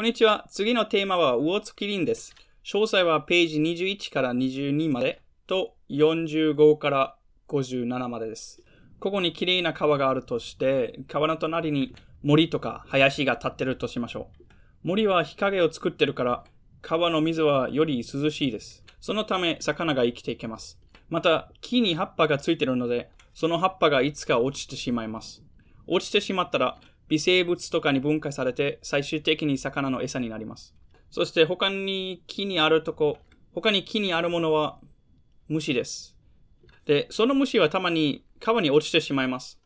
こんにちは。次のテーマは魚月ンです。詳細はページ21から22までと45から57までです。ここに綺麗な川があるとして、川の隣に森とか林が立ってるとしましょう。森は日陰を作ってるから、川の水はより涼しいです。そのため、魚が生きていけます。また、木に葉っぱがついてるので、その葉っぱがいつか落ちてしまいます。落ちてしまったら、微生物とかに分解されて、最終的に魚の餌になります。そして他に木にあるとこ、他に木にあるものは虫です。で、その虫はたまに川に落ちてしまいます。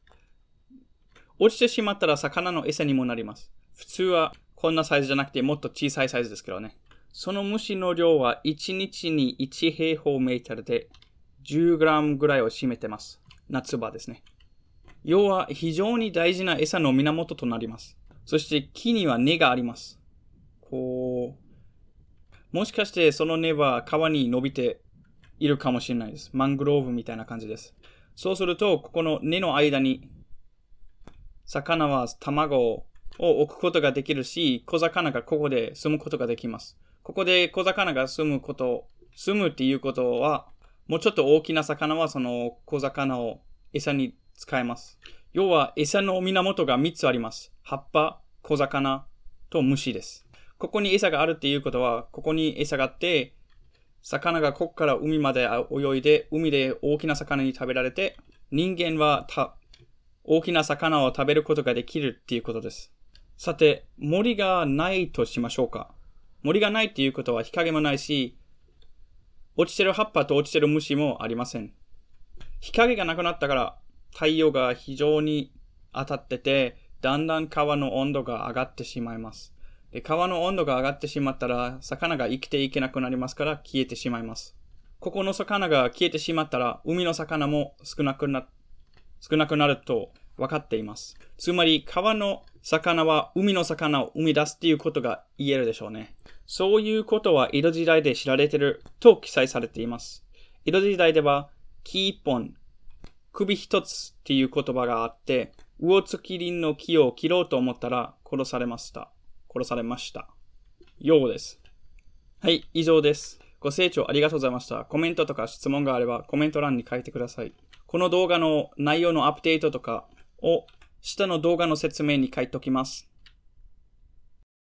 落ちてしまったら魚の餌にもなります。普通はこんなサイズじゃなくてもっと小さいサイズですけどね。その虫の量は1日に1平方メートルで 10g ぐらいを占めてます。夏場ですね。要は非常に大事な餌の源となります。そして木には根があります。こう、もしかしてその根は川に伸びているかもしれないです。マングローブみたいな感じです。そうすると、ここの根の間に、魚は卵を置くことができるし、小魚がここで住むことができます。ここで小魚が住むこと、住むっていうことは、もうちょっと大きな魚はその小魚を餌に使えます。要は餌の源が3つあります。葉っぱ、小魚と虫です。ここに餌があるっていうことは、ここに餌があって、魚がここから海まで泳いで、海で大きな魚に食べられて、人間はた大きな魚を食べることができるっていうことです。さて、森がないとしましょうか。森がないっていうことは日陰もないし、落ちてる葉っぱと落ちてる虫もありません。日陰がなくなったから、太陽が非常に当たってて、だんだん川の温度が上がってしまいます。で川の温度が上がってしまったら、魚が生きていけなくなりますから消えてしまいます。ここの魚が消えてしまったら、海の魚も少なくな、少なくなると分かっています。つまり、川の魚は海の魚を生み出すっていうことが言えるでしょうね。そういうことは江戸時代で知られてると記載されています。江戸時代では木一本、首一つっていう言葉があって、魚月ンの木を切ろうと思ったら殺されました。殺されました。ようです。はい、以上です。ご清聴ありがとうございました。コメントとか質問があればコメント欄に書いてください。この動画の内容のアップデートとかを下の動画の説明に書いておきます。